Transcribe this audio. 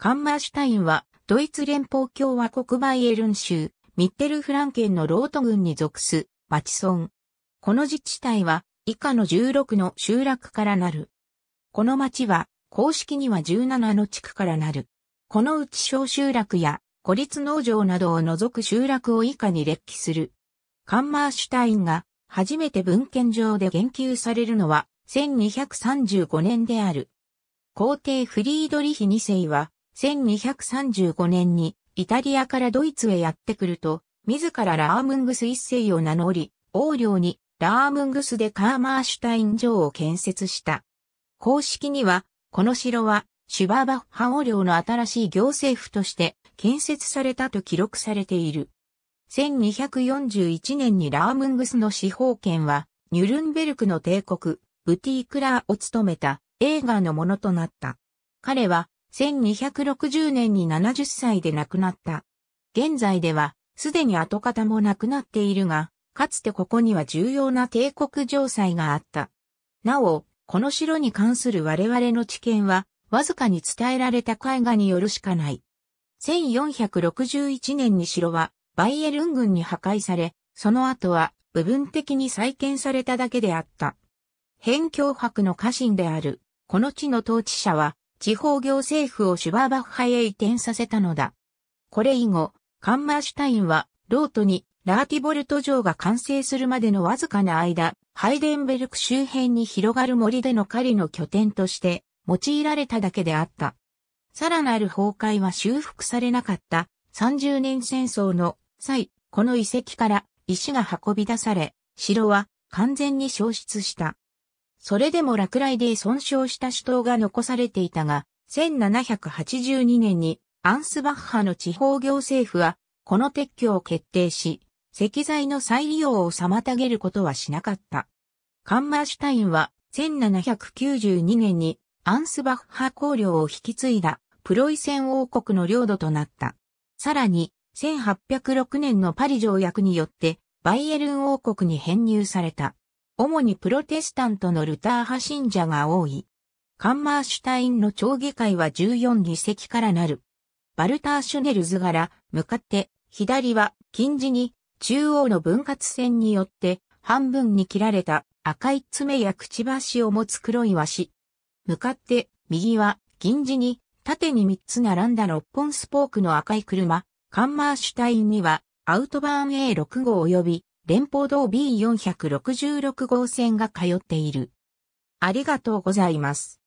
カンマーシュタインは、ドイツ連邦共和国バイエルン州、ミッテルフランケンのロート郡に属す、町村。この自治体は、以下の16の集落からなる。この町は、公式には17の地区からなる。このうち小集落や、孤立農場などを除く集落を以下に列記する。カンマーシュタインが、初めて文献上で言及されるのは、1235年である。皇帝フリードリヒ2世は、1235年にイタリアからドイツへやってくると、自らラームングス一世を名乗り、王領にラームングスでカーマーシュタイン城を建設した。公式には、この城はシュバーバッハ王領の新しい行政府として建設されたと記録されている。1241年にラームングスの司法権は、ニュルンベルクの帝国、ブティークラーを務めた映画のものとなった。彼は1260年に70歳で亡くなった。現在では、すでに跡形もなくなっているが、かつてここには重要な帝国城塞があった。なお、この城に関する我々の知見は、わずかに伝えられた絵画によるしかない。1461年に城は、バイエルン軍に破壊され、その後は、部分的に再建されただけであった。辺境博の家臣である、この地の統治者は、地方行政府をシュバーバッハへ移転させたのだ。これ以後、カンマーシュタインは、ロートにラーティボルト城が完成するまでのわずかな間、ハイデンベルク周辺に広がる森での狩りの拠点として用いられただけであった。さらなる崩壊は修復されなかった30年戦争の際、この遺跡から石が運び出され、城は完全に消失した。それでも落雷で損傷した首都が残されていたが、1782年にアンスバッハの地方行政府は、この撤去を決定し、石材の再利用を妨げることはしなかった。カンマーシュタインは、1792年にアンスバッハ公領を引き継いだプロイセン王国の領土となった。さらに、1806年のパリ条約によってバイエルン王国に編入された。主にプロテスタントのルター派信者が多い。カンマーシュタインの町議会は14議席からなる。バルターシュネルズ柄、向かって、左は、近似に、中央の分割線によって、半分に切られた赤い爪やくちばしを持つ黒い紙。向かって、右は、金字に、縦に3つ並んだ6本スポークの赤い車、カンマーシュタインには、アウトバーン A6 号及び、連邦道 B466 号線が通っている。ありがとうございます。